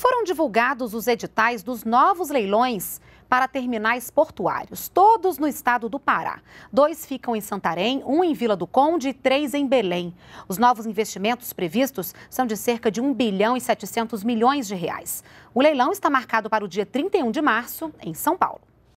foram divulgados os editais dos novos leilões para terminais portuários, todos no estado do Pará. Dois ficam em Santarém, um em Vila do Conde e três em Belém. Os novos investimentos previstos são de cerca de 1 bilhão e 700 milhões de reais. O leilão está marcado para o dia 31 de março, em São Paulo.